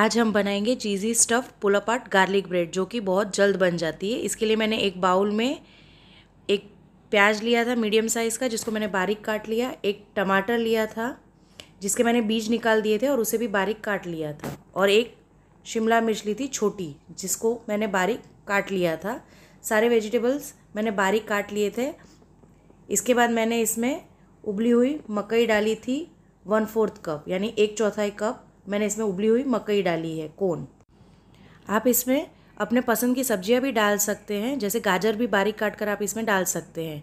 आज हम बनाएंगे cheesy stuff pull apart garlic bread जो कि बहुत जल्द बन जाती है इसके लिए मैंने एक बाउल में एक प्याज लिया था मीडियम साइज़ का जिसको मैंने बारीक काट लिया एक टमाटर लिया था जिसके मैंने बीज निकाल दिए थे और उसे भी बारीक काट लिया था और एक शिमला मिर्च ली थी छोटी जिसको मैंने बारीक काट लिया था सारे वेजिटेबल्स मैंने बारीक काट लिए थे इसके बाद मैंने इसमें उबली हुई मकई डाली थी वन फोर्थ कप यानी एक चौथाई कप मैंने इसमें उबली हुई मकई डाली है कोन आप इसमें अपने पसंद की सब्जियां भी डाल सकते हैं जैसे गाजर भी बारीक काट कर आप इसमें डाल सकते हैं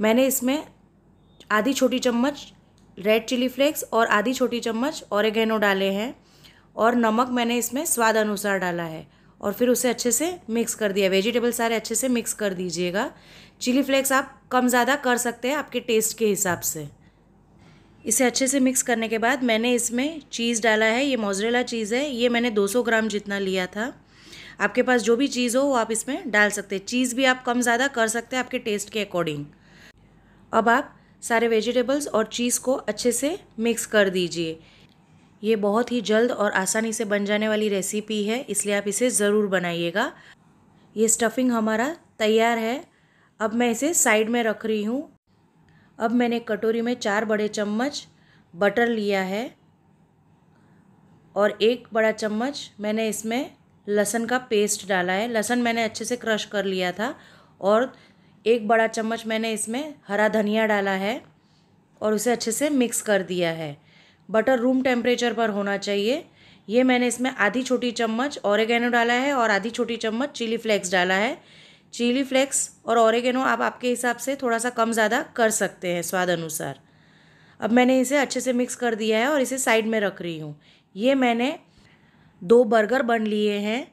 मैंने इसमें आधी छोटी चम्मच रेड चिली फ्लेक्स और आधी छोटी चम्मच औरगेनो डाले हैं और नमक मैंने इसमें स्वाद अनुसार डाला है और फिर उसे अच्छे से मिक्स कर दिया वेजिटेबल सारे अच्छे से मिक्स कर दीजिएगा चिली फ्लेक्स आप कम ज़्यादा कर सकते हैं आपके टेस्ट के हिसाब से इसे अच्छे से मिक्स करने के बाद मैंने इसमें चीज़ डाला है ये मोजरेला चीज़ है ये मैंने 200 ग्राम जितना लिया था आपके पास जो भी चीज़ हो वो आप इसमें डाल सकते हैं चीज़ भी आप कम ज़्यादा कर सकते हैं आपके टेस्ट के अकॉर्डिंग अब आप सारे वेजिटेबल्स और चीज़ को अच्छे से मिक्स कर दीजिए ये बहुत ही जल्द और आसानी से बन जाने वाली रेसिपी है इसलिए आप इसे ज़रूर बनाइएगा ये स्टफिंग हमारा तैयार है अब मैं इसे साइड में रख रही हूँ अब मैंने कटोरी में चार बड़े चम्मच बटर लिया है और एक बड़ा चम्मच मैंने इसमें लहसन का पेस्ट डाला है लहसन मैंने अच्छे से क्रश कर लिया था और एक बड़ा चम्मच मैंने इसमें हरा धनिया डाला है और उसे अच्छे से मिक्स कर दिया है बटर रूम टेम्परेचर पर होना चाहिए ये मैंने इसमें आधी छोटी चम्मच ऑरेगेनो डाला है और आधी छोटी चम्मच चिली फ्लेक्स डाला है चिली फ्लेक्स और ऑरेगेनो आप आपके हिसाब से थोड़ा सा कम ज़्यादा कर सकते हैं स्वाद अनुसार अब मैंने इसे अच्छे से मिक्स कर दिया है और इसे साइड में रख रही हूँ ये मैंने दो बर्गर बन लिए हैं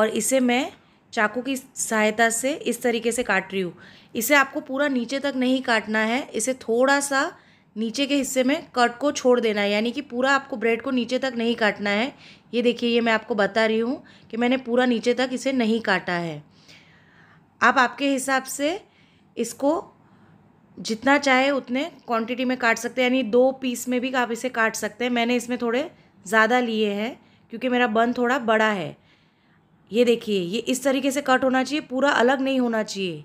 और इसे मैं चाकू की सहायता से इस तरीके से काट रही हूँ इसे आपको पूरा नीचे तक नहीं काटना है इसे थोड़ा सा नीचे के हिस्से में कट को छोड़ देना है यानी कि पूरा आपको ब्रेड को नीचे तक नहीं काटना है ये देखिए ये मैं आपको बता रही हूँ कि मैंने पूरा नीचे तक इसे नहीं काटा है आप आपके हिसाब से इसको जितना चाहे उतने क्वांटिटी में काट सकते हैं यानी दो पीस में भी आप इसे काट सकते हैं मैंने इसमें थोड़े ज़्यादा लिए हैं क्योंकि मेरा बन थोड़ा बड़ा है ये देखिए ये इस तरीके से कट होना चाहिए पूरा अलग नहीं होना चाहिए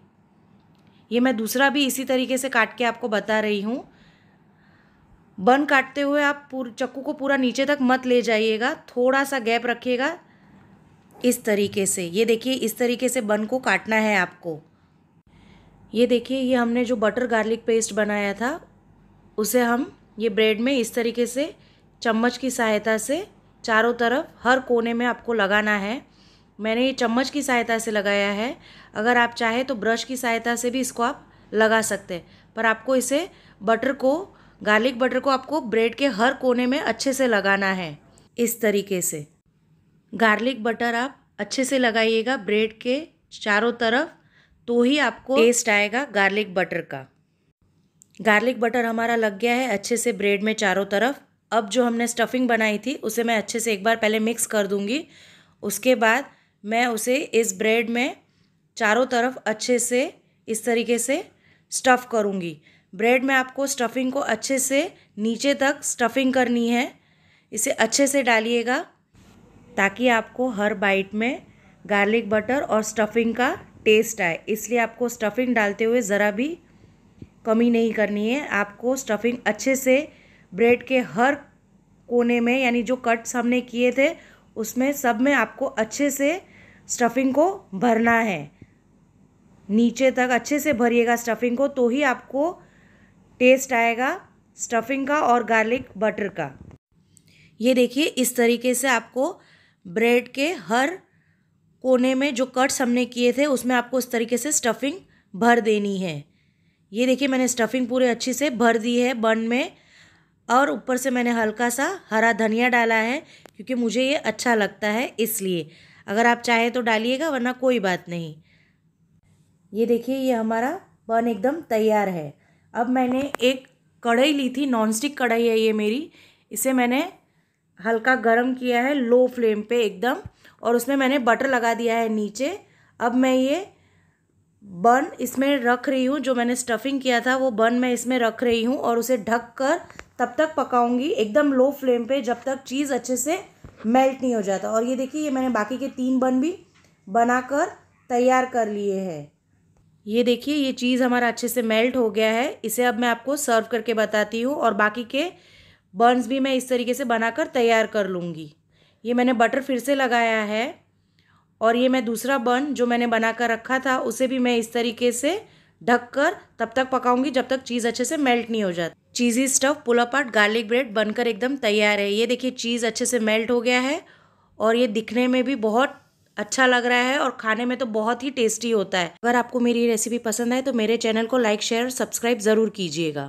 ये मैं दूसरा भी इसी तरीके से काट के आपको बता रही हूँ बन काटते हुए आप पूर चक्कू को पूरा नीचे तक मत ले जाइएगा थोड़ा सा गैप रखिएगा इस तरीके से ये देखिए इस तरीके से बन को काटना है आपको ये देखिए ये हमने जो बटर गार्लिक पेस्ट बनाया था उसे हम ये ब्रेड में इस तरीके से चम्मच की सहायता से चारों तरफ हर कोने में आपको लगाना है मैंने ये चम्मच की सहायता से लगाया है अगर आप चाहें तो ब्रश की सहायता से भी इसको आप लगा सकते हैं पर आपको इसे बटर को गार्लिक बटर को आपको ब्रेड के हर कोने में अच्छे से लगाना है इस तरीके से गार्लिक बटर आप अच्छे से लगाइएगा ब्रेड के चारों तरफ तो ही आपको टेस्ट आएगा गार्लिक बटर का गार्लिक बटर हमारा लग गया है अच्छे से ब्रेड में चारों तरफ अब जो हमने स्टफिंग बनाई थी उसे मैं अच्छे से एक बार पहले मिक्स कर दूंगी उसके बाद मैं उसे इस ब्रेड में चारों तरफ अच्छे से इस तरीके से स्टफ़ करूँगी ब्रेड में आपको स्टफिंग को अच्छे से नीचे तक स्टफिंग करनी है इसे अच्छे से डालिएगा ताकि आपको हर बाइट में गार्लिक बटर और स्टफिंग का टेस्ट आए इसलिए आपको स्टफिंग डालते हुए ज़रा भी कमी नहीं करनी है आपको स्टफिंग अच्छे से ब्रेड के हर कोने में यानी जो कट्स हमने किए थे उसमें सब में आपको अच्छे से स्टफिंग को भरना है नीचे तक अच्छे से भरिएगा स्टफिंग को तो ही आपको टेस्ट आएगा स्टफिंग का और गार्लिक बटर का ये देखिए इस तरीके से आपको ब्रेड के हर कोने में जो कट्स हमने किए थे उसमें आपको इस तरीके से स्टफिंग भर देनी है ये देखिए मैंने स्टफिंग पूरे अच्छे से भर दी है बन में और ऊपर से मैंने हल्का सा हरा धनिया डाला है क्योंकि मुझे ये अच्छा लगता है इसलिए अगर आप चाहें तो डालिएगा वरना कोई बात नहीं ये देखिए ये हमारा बन एकदम तैयार है अब मैंने एक कढ़ाई ली थी नॉनस्टिक कढ़ाई है ये मेरी इसे मैंने हल्का गर्म किया है लो फ्लेम पे एकदम और उसमें मैंने बटर लगा दिया है नीचे अब मैं ये बन इसमें रख रही हूँ जो मैंने स्टफिंग किया था वो बन मैं इसमें रख रही हूँ और उसे ढक कर तब तक पकाऊंगी एकदम लो फ्लेम पे जब तक चीज़ अच्छे से मेल्ट नहीं हो जाता और ये देखिए ये मैंने बाकी के तीन बन भी बनाकर तैयार कर लिए हैं ये देखिए ये चीज़ हमारा अच्छे से मेल्ट हो गया है इसे अब मैं आपको सर्व करके बताती हूँ और बाकी के बर्न्स भी मैं इस तरीके से बनाकर तैयार कर लूँगी ये मैंने बटर फिर से लगाया है और ये मैं दूसरा बर्न जो मैंने बना कर रखा था उसे भी मैं इस तरीके से ढक कर तब तक पकाऊंगी जब तक चीज़ अच्छे से मेल्ट नहीं हो जाती cheesy stuff pull apart garlic bread बनकर एकदम तैयार है ये देखिए चीज़ अच्छे से मेल्ट हो गया है और ये दिखने में भी बहुत अच्छा लग रहा है और खाने में तो बहुत ही टेस्टी होता है अगर आपको मेरी रेसिपी पसंद आए तो मेरे चैनल को लाइक शेयर सब्सक्राइब ज़रूर कीजिएगा